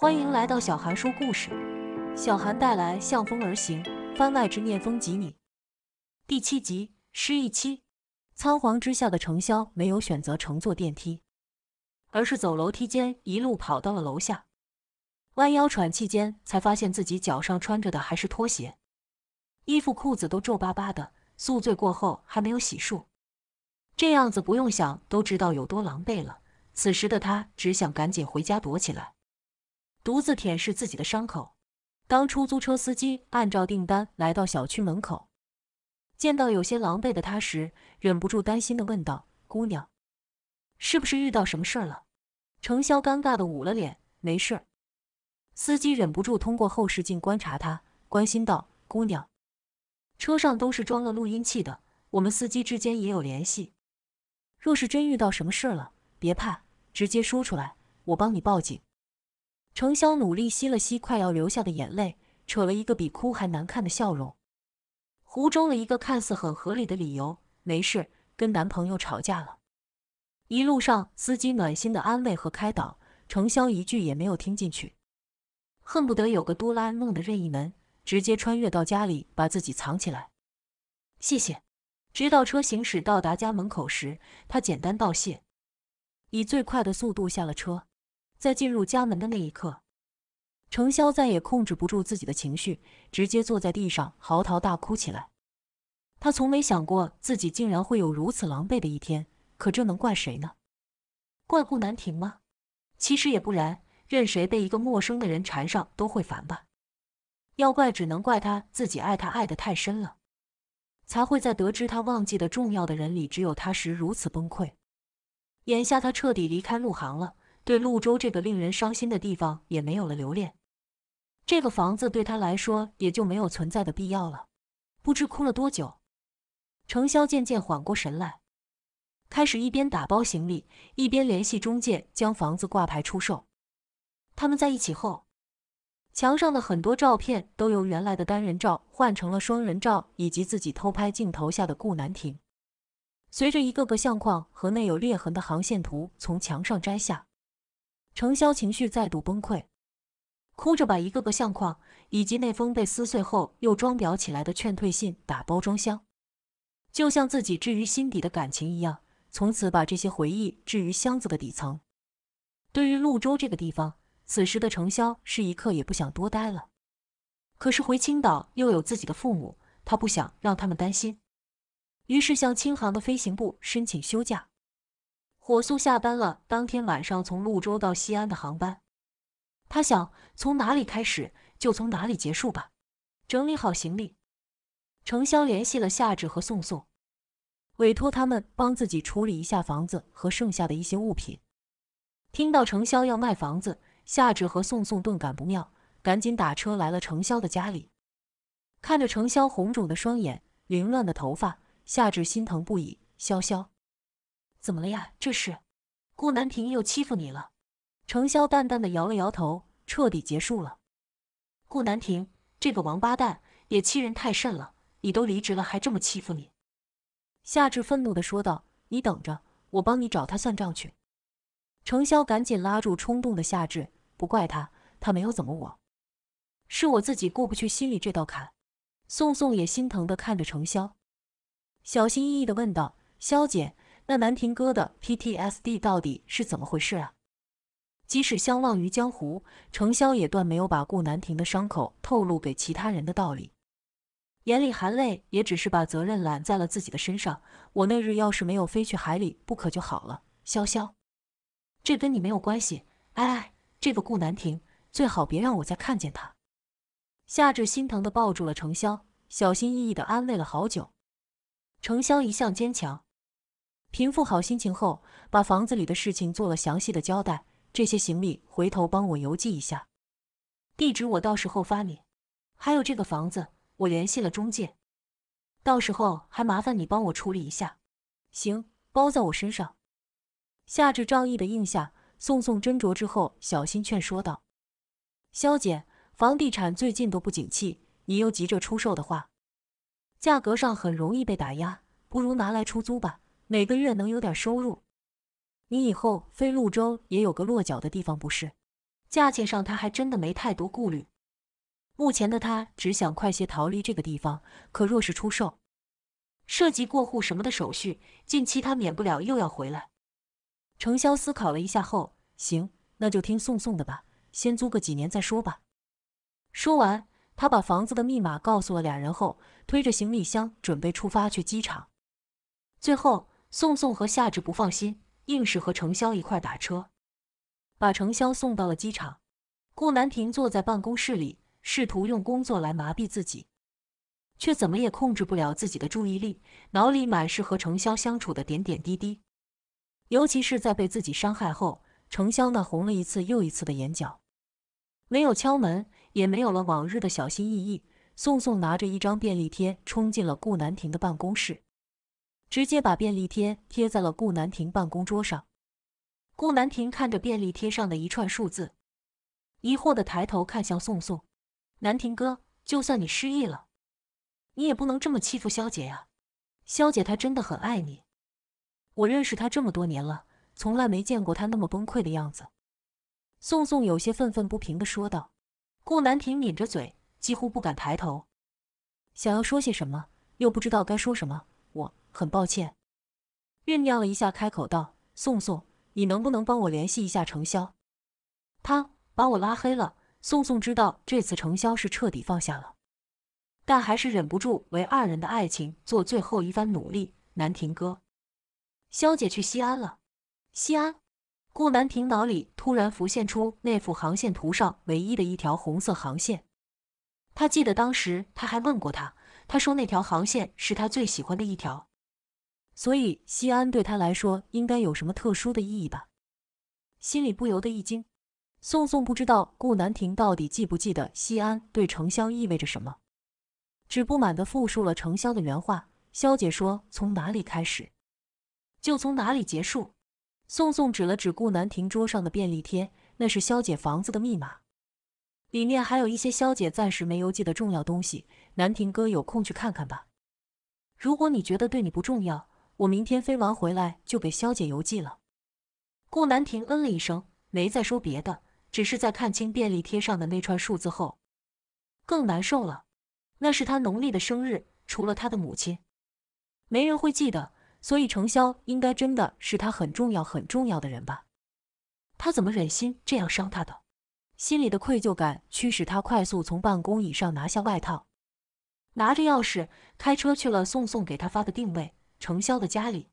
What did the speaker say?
欢迎来到小韩说故事，小韩带来《向风而行》番外之念风及你第七集失忆期。仓皇之下的程潇没有选择乘坐电梯，而是走楼梯间，一路跑到了楼下。弯腰喘气间，才发现自己脚上穿着的还是拖鞋，衣服裤子都皱巴巴的，宿醉过后还没有洗漱，这样子不用想都知道有多狼狈了。此时的他只想赶紧回家躲起来。独自舔舐自己的伤口。当出租车司机按照订单来到小区门口，见到有些狼狈的他时，忍不住担心地问道：“姑娘，是不是遇到什么事儿了？”程潇尴尬地捂了脸：“没事儿。”司机忍不住通过后视镜观察他，关心道：“姑娘，车上都是装了录音器的，我们司机之间也有联系。若是真遇到什么事儿了，别怕，直接说出来，我帮你报警。”程潇努力吸了吸快要流下的眼泪，扯了一个比哭还难看的笑容，胡诌了一个看似很合理的理由：“没事，跟男朋友吵架了。”一路上，司机暖心的安慰和开导，程潇一句也没有听进去，恨不得有个哆啦 A 梦的任意门，直接穿越到家里，把自己藏起来。谢谢。直到车行驶到达家门口时，他简单道谢，以最快的速度下了车。在进入家门的那一刻，程潇再也控制不住自己的情绪，直接坐在地上嚎啕大哭起来。他从没想过自己竟然会有如此狼狈的一天，可这能怪谁呢？怪顾南亭吗？其实也不然，任谁被一个陌生的人缠上都会烦吧。要怪只能怪他自己，爱他爱得太深了，才会在得知他忘记的重要的人里只有他时如此崩溃。眼下他彻底离开陆航了。对陆州这个令人伤心的地方也没有了留恋，这个房子对他来说也就没有存在的必要了。不知哭了多久，程潇渐渐缓过神来，开始一边打包行李，一边联系中介将房子挂牌出售。他们在一起后，墙上的很多照片都由原来的单人照换成了双人照，以及自己偷拍镜头下的顾南亭。随着一个个相框和内有裂痕的航线图从墙上摘下。程潇情绪再度崩溃，哭着把一个个相框以及那封被撕碎后又装裱起来的劝退信打包装箱，就像自己置于心底的感情一样，从此把这些回忆置于箱子的底层。对于陆州这个地方，此时的程潇是一刻也不想多待了。可是回青岛又有自己的父母，他不想让他们担心，于是向青航的飞行部申请休假。火速下班了。当天晚上从泸州到西安的航班，他想从哪里开始就从哪里结束吧。整理好行李，程潇联系了夏至和宋宋，委托他们帮自己处理一下房子和剩下的一些物品。听到程潇要卖房子，夏至和宋宋顿感不妙，赶紧打车来了程潇的家里。看着程潇红肿的双眼、凌乱的头发，夏至心疼不已。潇潇。怎么了呀？这是，顾南亭又欺负你了？程潇淡淡的摇了摇头，彻底结束了。顾南亭这个王八蛋也欺人太甚了！你都离职了，还这么欺负你？夏至愤怒的说道：“你等着，我帮你找他算账去。”程潇赶紧拉住冲动的夏至，不怪他，他没有怎么我，是我自己过不去心里这道坎。宋宋也心疼的看着程潇，小心翼翼的问道：“潇姐。”那南亭哥的 PTSD 到底是怎么回事啊？即使相忘于江湖，程潇也断没有把顾南亭的伤口透露给其他人的道理。眼里含泪，也只是把责任揽在了自己的身上。我那日要是没有飞去海里，不可就好了。潇潇，这跟你没有关系。哎，这个顾南亭，最好别让我再看见他。夏至心疼地抱住了程潇，小心翼翼地安慰了好久。程潇一向坚强。平复好心情后，把房子里的事情做了详细的交代。这些行李回头帮我邮寄一下，地址我到时候发你。还有这个房子，我联系了中介，到时候还麻烦你帮我处理一下。行，包在我身上。夏至仗义的应下，宋宋斟酌之后，小心劝说道：“肖姐，房地产最近都不景气，你又急着出售的话，价格上很容易被打压，不如拿来出租吧。”每个月能有点收入，你以后飞鹭州也有个落脚的地方，不是？价钱上他还真的没太多顾虑。目前的他只想快些逃离这个地方，可若是出售，涉及过户什么的手续，近期他免不了又要回来。程潇思考了一下后，行，那就听宋宋的吧，先租个几年再说吧。说完，他把房子的密码告诉了俩人后，推着行李箱准备出发去机场。最后。宋宋和夏至不放心，硬是和程潇一块打车，把程潇送到了机场。顾南亭坐在办公室里，试图用工作来麻痹自己，却怎么也控制不了自己的注意力，脑里满是和程潇相处的点点滴滴，尤其是在被自己伤害后，程潇那红了一次又一次的眼角。没有敲门，也没有了往日的小心翼翼，宋宋拿着一张便利贴冲进了顾南亭的办公室。直接把便利贴贴在了顾南亭办公桌上。顾南亭看着便利贴上的一串数字，疑惑的抬头看向宋宋：“南亭哥，就算你失忆了，你也不能这么欺负肖姐啊！肖姐她真的很爱你，我认识她这么多年了，从来没见过她那么崩溃的样子。”宋宋有些愤愤不平的说道。顾南亭抿着嘴，几乎不敢抬头，想要说些什么，又不知道该说什么。很抱歉，酝酿了一下，开口道：“宋宋，你能不能帮我联系一下程潇？他把我拉黑了。”宋宋知道这次程潇是彻底放下了，但还是忍不住为二人的爱情做最后一番努力。南亭哥，肖姐去西安了。西安，顾南亭脑里突然浮现出那幅航线图上唯一的一条红色航线。他记得当时他还问过他，他说那条航线是他最喜欢的一条。所以西安对他来说应该有什么特殊的意义吧？心里不由得一惊。宋宋不知道顾南亭到底记不记得西安对程潇意味着什么，只不满地复述了程潇的原话：“萧姐说，从哪里开始，就从哪里结束。”宋宋指了指顾南亭桌上的便利贴，那是萧姐房子的密码，里面还有一些萧姐暂时没邮寄的重要东西。南亭哥有空去看看吧。如果你觉得对你不重要，我明天飞完回来就给肖姐邮寄了。顾南亭嗯了一声，没再说别的，只是在看清便利贴上的那串数字后，更难受了。那是他农历的生日，除了他的母亲，没人会记得。所以程潇应该真的是他很重要、很重要的人吧？他怎么忍心这样伤他的？心里的愧疚感驱使他快速从办公椅上拿下外套，拿着钥匙开车去了宋宋给他发的定位。程潇的家里。